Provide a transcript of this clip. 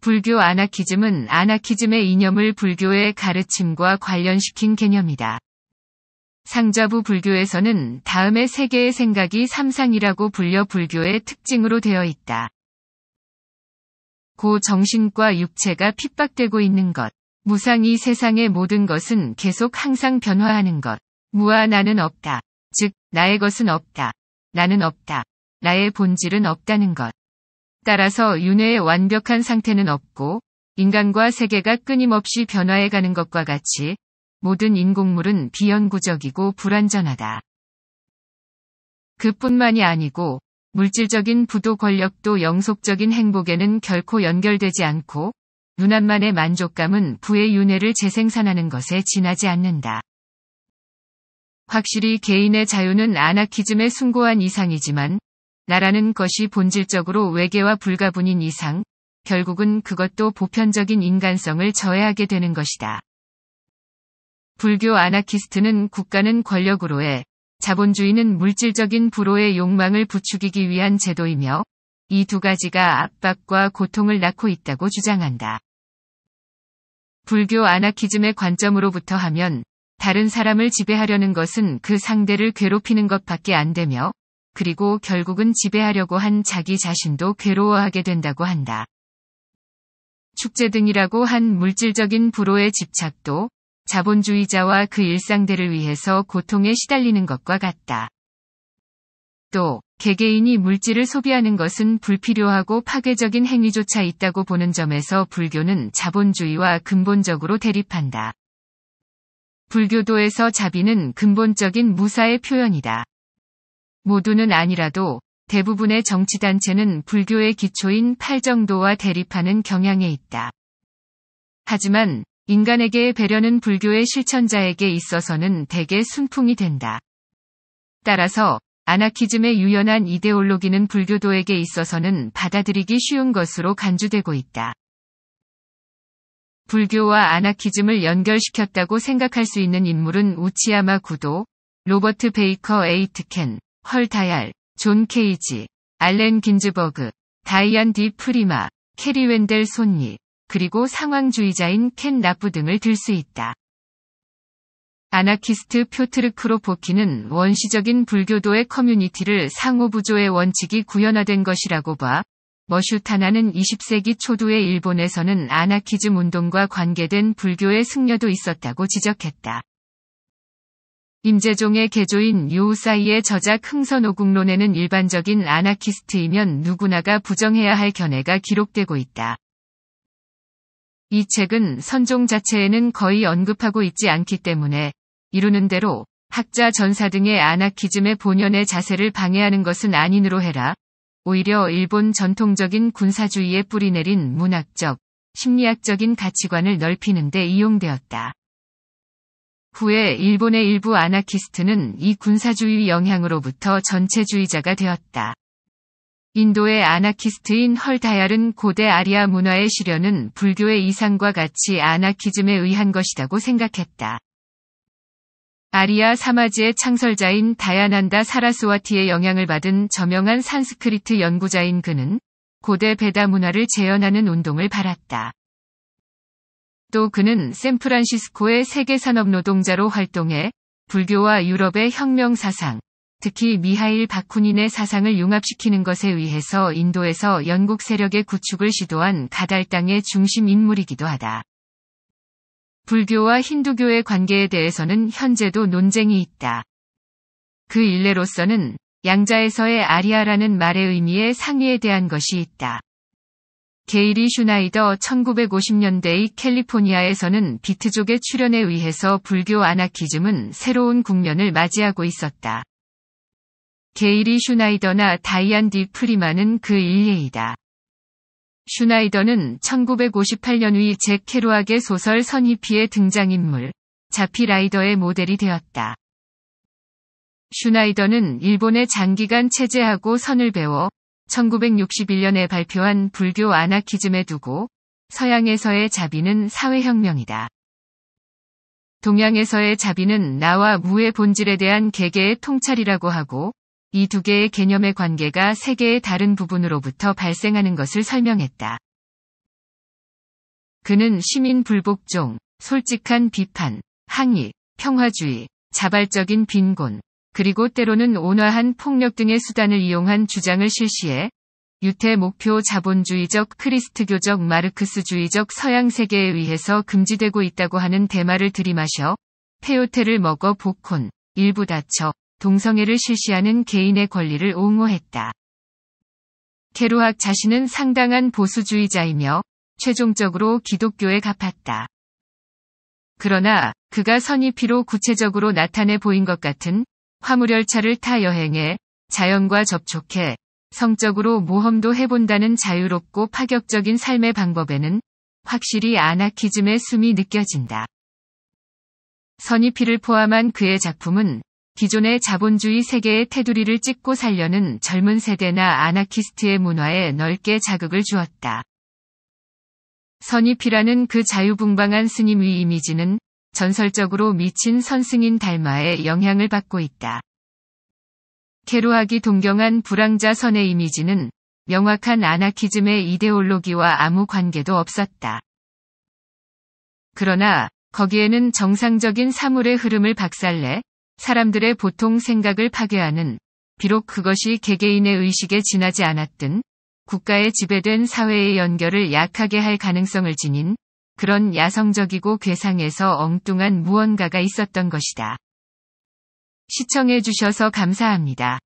불교 아나키즘은 아나키즘의 이념을 불교의 가르침과 관련시킨 개념이다. 상자부 불교에서는 다음의 세계의 생각이 삼상이라고 불려 불교의 특징으로 되어 있다. 고 정신과 육체가 핍박되고 있는 것. 무상이 세상의 모든 것은 계속 항상 변화하는 것. 무아 나는 없다. 즉, 나의 것은 없다. 나는 없다. 나의 본질은 없다는 것. 따라서 윤회의 완벽한 상태는 없고 인간과 세계가 끊임없이 변화해가는 것과 같이 모든 인공물은 비연구적이고 불완전하다. 그뿐만이 아니고 물질적인 부도 권력도 영속적인 행복에는 결코 연결되지 않고 눈앞만의 만족감은 부의 윤회를 재생산하는 것에 지나지 않는다. 확실히 개인의 자유는 아나키즘의 숭고한 이상이지만 나라는 것이 본질적으로 외계와 불가분인 이상 결국은 그것도 보편적인 인간성을 저해하게 되는 것이다. 불교 아나키스트는 국가는 권력으로의 자본주의는 물질적인 불호의 욕망을 부추기기 위한 제도이며 이 두 가지가 압박과 고통을 낳고 있다고 주장한다. 불교 아나키즘의 관점으로부터 하면 다른 사람을 지배하려는 것은 그 상대를 괴롭히는 것밖에 안 되며 그리고 결국은 지배하려고 한 자기 자신도 괴로워하게 된다고 한다. 축제 등이라고 한 물질적인 불호의 집착도 자본주의자와 그 일상들을 위해서 고통에 시달리는 것과 같다. 또 개개인이 물질을 소비하는 것은 불필요하고 파괴적인 행위조차 있다고 보는 점에서 불교는 자본주의와 근본적으로 대립한다. 불교도에서 자비는 근본적인 무사의 표현이다. 모두는 아니라도 대부분의 정치단체는 불교의 기초인 팔정도와 대립하는 경향에 있다. 하지만 인간에게 배려는 불교의 실천자에게 있어서는 대개 순풍이 된다. 따라서 아나키즘의 유연한 이데올로기는 불교도에게 있어서는 받아들이기 쉬운 것으로 간주되고 있다. 불교와 아나키즘을 연결시켰다고 생각할 수 있는 인물은 우치야마 구도, 로버트 베이커 에이트켄, 헐타얄존 케이지, 알렌 긴즈버그, 다이안 디 프리마, 캐리 웬델 손니, 그리고 상황주의자인 켄라프 등을 들 수 있다. 아나키스트 표트르 크로포키는 원시적인 불교도의 커뮤니티를 상호부조의 원칙이 구현화된 것이라고 봐. 머슈타나는 20세기 초두의 일본에서는 아나키즘 운동과 관계된 불교의 승려도 있었다고 지적했다. 임재종의 개조인 요우사이의 저작 흥선오국론에는 일반적인 아나키스트이면 누구나가 부정해야 할 견해가 기록되고 있다. 이 책은 선종 자체에는 거의 언급하고 있지 않기 때문에 이루는 대로 학자 전사 등의 아나키즘의 본연의 자세를 방해하는 것은 아닌으로 해라. 오히려 일본 전통적인 군사주의에 뿌리내린 문학적, 심리학적인 가치관을 넓히는 데 이용되었다. 후에 일본의 일부 아나키스트는 이 군사주의 영향으로부터 전체주의자가 되었다. 인도의 아나키스트인 헐다얄은 고대 아리아 문화의 실현은 불교의 이상과 같이 아나키즘에 의한 것이라고 생각했다. 아리아 사마지의 창설자인 다야난다 사라스와티의 영향을 받은 저명한 산스크리트 연구자인 그는 고대 베다 문화를 재현하는 운동을 바랐다 또 그는 샌프란시스코의 세계 산업 노동자로 활동해 불교와 유럽의 혁명 사상, 특히 미하일 바쿠닌의 사상을 융합시키는 것에 의해서 인도에서 영국 세력의 구축을 시도한 가달당의 중심 인물이기도 하다. 불교와 힌두교의 관계에 대해서는 현재도 논쟁이 있다. 그 일례로서는 양자에서의 아리아라는 말의 의미에 상의에 대한 것이 있다. 게이리 슈나이더 1950년대의 캘리포니아에서는 비트족의 출현에 의해서 불교 아나키즘은 새로운 국면을 맞이하고 있었다. 게이리 슈나이더나 다이안 디 프리만은 그 일례이다. 슈나이더는 1958년 위잭 케로악의 소설 선이피의 등장인물 자피 라이더의 모델이 되었다. 슈나이더는 일본의 장기간 체제하고 선을 배워 1961년에 발표한 불교 아나키즘에 두고 서양에서의 자비는 사회혁명이다. 동양에서의 자비는 나와 무의 본질에 대한 개개의 통찰이라고 하고 이 두 개의 개념의 관계가 세계의 다른 부분으로부터 발생하는 것을 설명했다. 그는 시민 불복종, 솔직한 비판, 항의, 평화주의, 자발적인 빈곤, 그리고 때로는 온화한 폭력 등의 수단을 이용한 주장을 실시해 유태 목표 자본주의적 크리스트교적 마르크스주의적 서양 세계에 의해서 금지되고 있다고 하는 대마를 들이마셔 페요테를 먹어 복혼, 일부 다쳐 동성애를 실시하는 개인의 권리를 옹호했다. 케루학 자신은 상당한 보수주의자이며 최종적으로 기독교에 갚았다. 그러나 그가 선의피로 구체적으로 나타내 보인 것 같은 화물열차를 타 여행해 자연과 접촉해 성적으로 모험도 해본다는 자유롭고 파격적인 삶의 방법에는 확실히 아나키즘의 숨이 느껴진다. 선이피를 포함한 그의 작품은 기존의 자본주의 세계의 테두리를 찍고 살려는 젊은 세대나 아나키스트의 문화에 넓게 자극을 주었다. 선이피라는 그 자유분방한 스님 의 이미지는 전설적으로 미친 선승인 달마의 영향을 받고 있다. 케루악이 동경한 불황자 선의 이미지는 명확한 아나키즘의 이데올로기와 아무 관계도 없었다. 그러나 거기에는 정상적인 사물의 흐름을 박살내 사람들의 보통 생각을 파괴하는 비록 그것이 개개인의 의식에 지나지 않았든 국가에 지배된 사회의 연결을 약하게 할 가능성을 지닌 그런 야성적이고 괴상해서 엉뚱한 무언가가 있었던 것이다. 시청해주셔서 감사합니다.